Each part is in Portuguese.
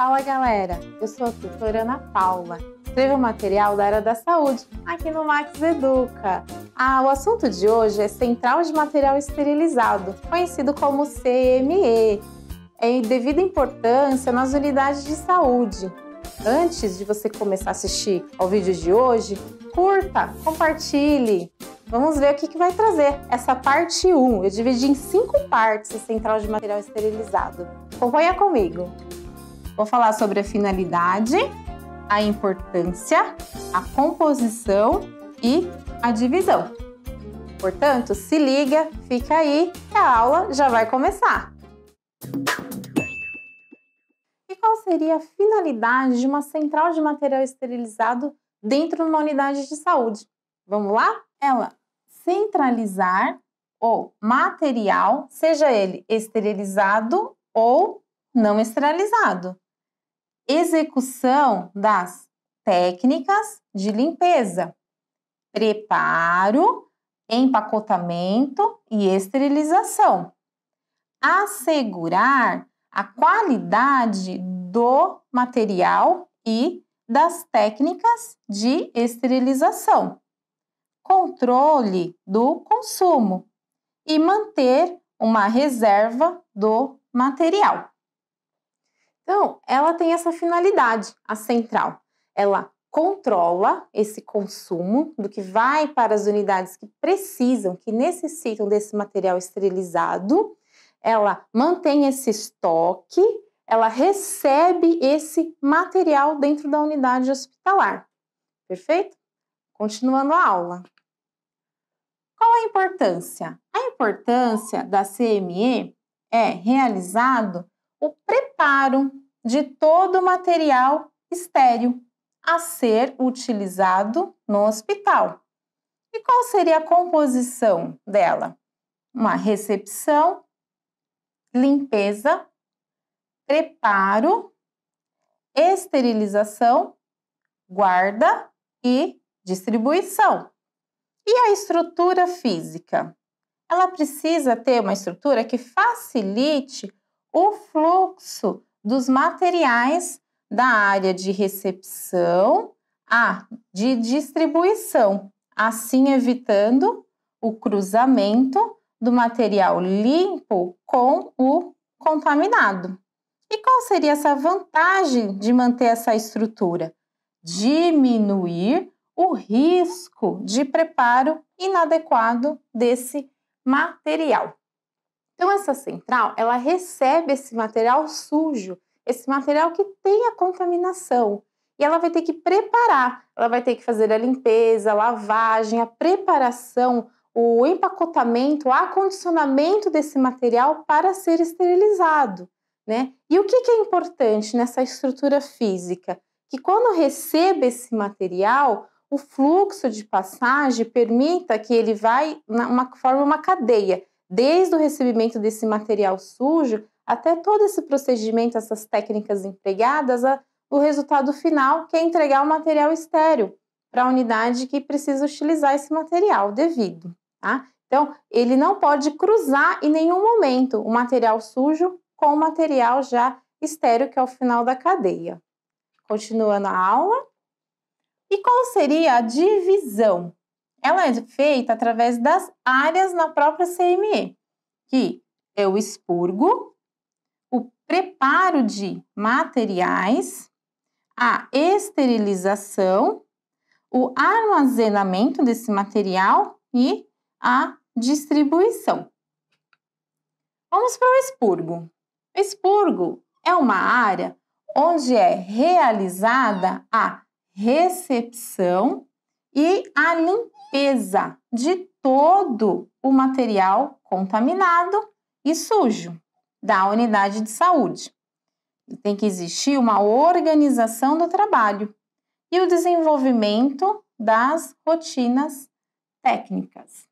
Fala galera, eu sou a tutora Ana Paula. Escrevo material da área da saúde aqui no Max Educa. Ah, o assunto de hoje é central de material esterilizado, conhecido como CME. É devida importância nas unidades de saúde. Antes de você começar a assistir ao vídeo de hoje, curta, compartilhe. Vamos ver o que, que vai trazer essa parte 1. Eu dividi em cinco partes a central de material esterilizado. Acompanha comigo. Vou falar sobre a finalidade, a importância, a composição e a divisão. Portanto, se liga, fica aí que a aula já vai começar. E qual seria a finalidade de uma central de material esterilizado dentro de uma unidade de saúde? Vamos lá? Ela centralizar o material, seja ele esterilizado ou não esterilizado, execução das técnicas de limpeza, preparo, empacotamento e esterilização. Assegurar a qualidade do material e das técnicas de esterilização. Controle do consumo e manter uma reserva do material. Então, ela tem essa finalidade, a central. Ela controla esse consumo do que vai para as unidades que precisam, que necessitam desse material esterilizado. Ela mantém esse estoque, ela recebe esse material dentro da unidade hospitalar. Perfeito? Continuando a aula. Qual a importância? A importância da CME é realizado o preparo de todo o material estéreo a ser utilizado no hospital. E qual seria a composição dela? Uma recepção, limpeza, preparo, esterilização, guarda e distribuição. E a estrutura física? Ela precisa ter uma estrutura que facilite o fluxo dos materiais da área de recepção à de distribuição, assim evitando o cruzamento do material limpo com o contaminado. E qual seria essa vantagem de manter essa estrutura? Diminuir o risco de preparo inadequado desse material. Então essa central, ela recebe esse material sujo, esse material que tem a contaminação. E ela vai ter que preparar, ela vai ter que fazer a limpeza, a lavagem, a preparação, o empacotamento, o acondicionamento desse material para ser esterilizado. Né? E o que, é importante nessa estrutura física? Que quando receba esse material, o fluxo de passagem permita que ele vai uma forma uma cadeia desde o recebimento desse material sujo até todo esse procedimento, essas técnicas empregadas, a, o resultado final que é entregar o material estéreo para a unidade que precisa utilizar esse material devido. Tá? Então, ele não pode cruzar em nenhum momento o material sujo com o material já estéreo, que é o final da cadeia. Continuando a aula. E qual seria a divisão ela é feita através das áreas na própria CME, que é o expurgo, o preparo de materiais, a esterilização, o armazenamento desse material e a distribuição. Vamos para o expurgo. O expurgo é uma área onde é realizada a recepção e a limpeza limpeza de todo o material contaminado e sujo da unidade de saúde. Tem que existir uma organização do trabalho e o desenvolvimento das rotinas técnicas.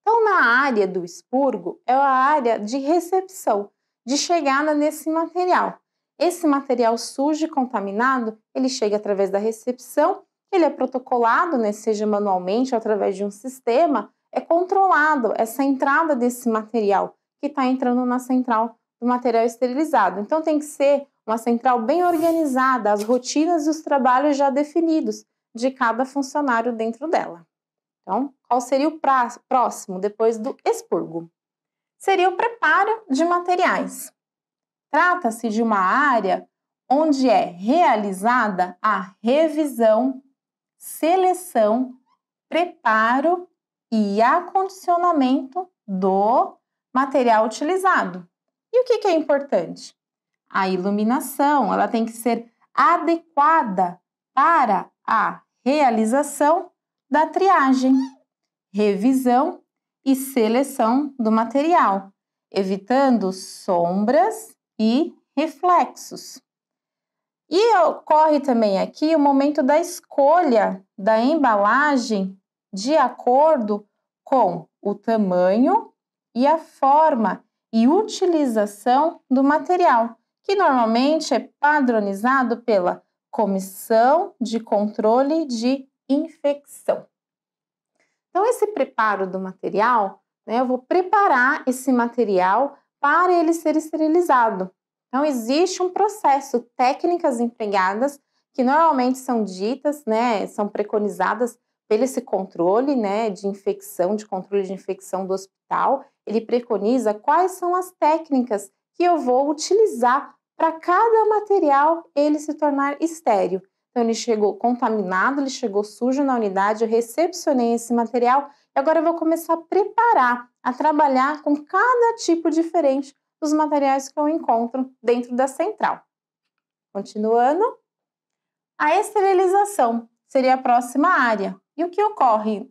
Então, na área do expurgo, é a área de recepção, de chegada nesse material. Esse material sujo e contaminado, ele chega através da recepção ele é protocolado, né, seja manualmente ou através de um sistema, é controlado essa entrada desse material que está entrando na central do material esterilizado. Então tem que ser uma central bem organizada, as rotinas e os trabalhos já definidos de cada funcionário dentro dela. Então, qual seria o prazo, próximo depois do expurgo? Seria o preparo de materiais. Trata-se de uma área onde é realizada a revisão seleção, preparo e acondicionamento do material utilizado. E o que, que é importante? A iluminação ela tem que ser adequada para a realização da triagem, revisão e seleção do material, evitando sombras e reflexos. E ocorre também aqui o momento da escolha da embalagem de acordo com o tamanho e a forma e utilização do material, que normalmente é padronizado pela Comissão de Controle de Infecção. Então, esse preparo do material, né, eu vou preparar esse material para ele ser esterilizado. Então, existe um processo, técnicas empregadas que normalmente são ditas, né, são preconizadas pelo esse controle, né, de infecção, de controle de infecção do hospital. Ele preconiza quais são as técnicas que eu vou utilizar para cada material ele se tornar estéreo. Então ele chegou contaminado, ele chegou sujo na unidade, eu recepcionei esse material e agora eu vou começar a preparar, a trabalhar com cada tipo diferente dos materiais que eu encontro dentro da central. Continuando, a esterilização seria a próxima área. E o que ocorre?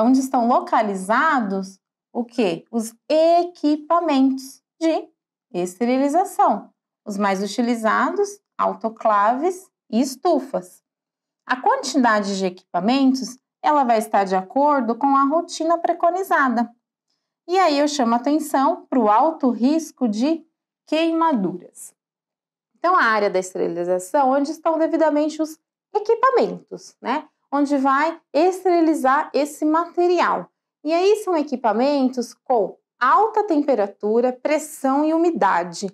Onde estão localizados o que? Os equipamentos de esterilização. Os mais utilizados, autoclaves e estufas. A quantidade de equipamentos ela vai estar de acordo com a rotina preconizada. E aí eu chamo atenção para o alto risco de queimaduras. Então, a área da esterilização, onde estão devidamente os equipamentos, né? Onde vai esterilizar esse material. E aí são equipamentos com alta temperatura, pressão e umidade.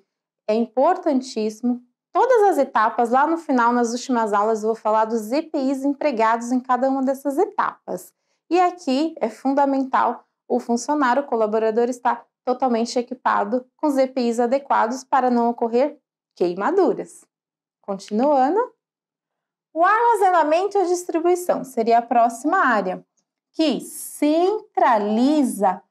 É importantíssimo. Todas as etapas, lá no final, nas últimas aulas, eu vou falar dos EPIs empregados em cada uma dessas etapas. E aqui é fundamental o funcionário, o colaborador está totalmente equipado com os EPIs adequados para não ocorrer queimaduras. Continuando, o armazenamento e a distribuição seria a próxima área, que centraliza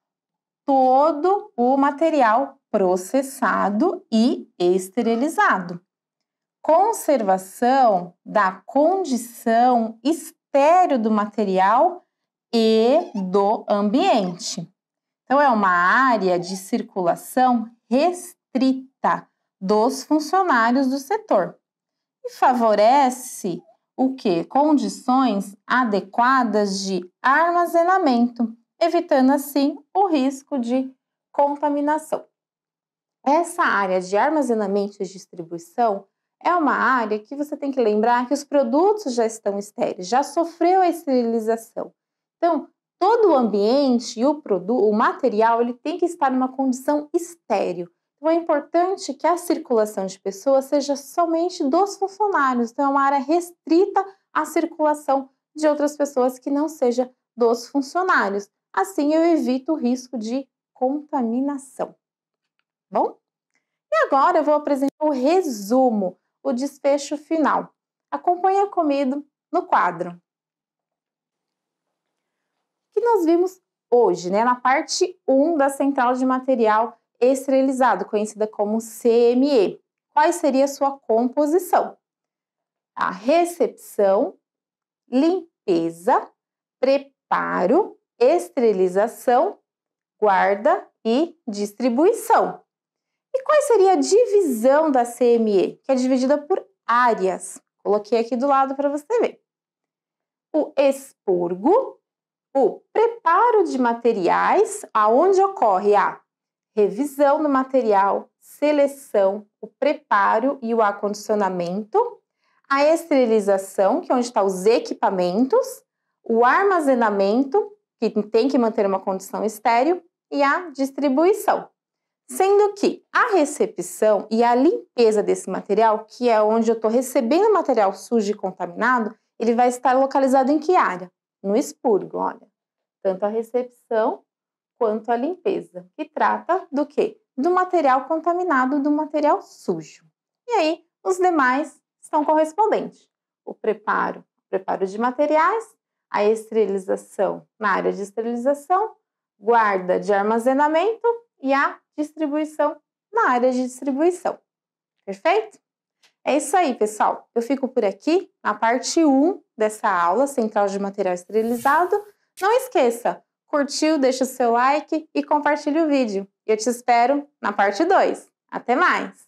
todo o material processado e esterilizado. Conservação da condição estéreo do material e do ambiente. Então, é uma área de circulação restrita dos funcionários do setor e favorece o que? Condições adequadas de armazenamento, evitando assim o risco de contaminação. Essa área de armazenamento e distribuição é uma área que você tem que lembrar que os produtos já estão estéreis, já sofreu a esterilização. Então, todo o ambiente e o produto, o material, ele tem que estar numa condição estéreo. Então, é importante que a circulação de pessoas seja somente dos funcionários. Então, é uma área restrita à circulação de outras pessoas que não seja dos funcionários. Assim, eu evito o risco de contaminação. Bom? E agora eu vou apresentar o resumo, o desfecho final. Acompanhe comigo no quadro nós vimos hoje, né, na parte 1 da central de material esterilizado, conhecida como CME. Qual seria a sua composição? A recepção, limpeza, preparo, esterilização, guarda e distribuição. E qual seria a divisão da CME, que é dividida por áreas? Coloquei aqui do lado para você ver. O expurgo o preparo de materiais, aonde ocorre a revisão do material, seleção, o preparo e o acondicionamento, a esterilização, que é onde estão tá os equipamentos, o armazenamento, que tem que manter uma condição estéril, e a distribuição. Sendo que a recepção e a limpeza desse material, que é onde eu estou recebendo material sujo e contaminado, ele vai estar localizado em que área? no expurgo, olha, tanto a recepção quanto a limpeza, que trata do quê? Do material contaminado, do material sujo. E aí, os demais estão correspondentes. O preparo, preparo de materiais, a esterilização na área de esterilização, guarda de armazenamento e a distribuição na área de distribuição. Perfeito? É isso aí, pessoal. Eu fico por aqui na parte 1 dessa aula central de material esterilizado. Não esqueça, curtiu, deixa o seu like e compartilha o vídeo. Eu te espero na parte 2. Até mais!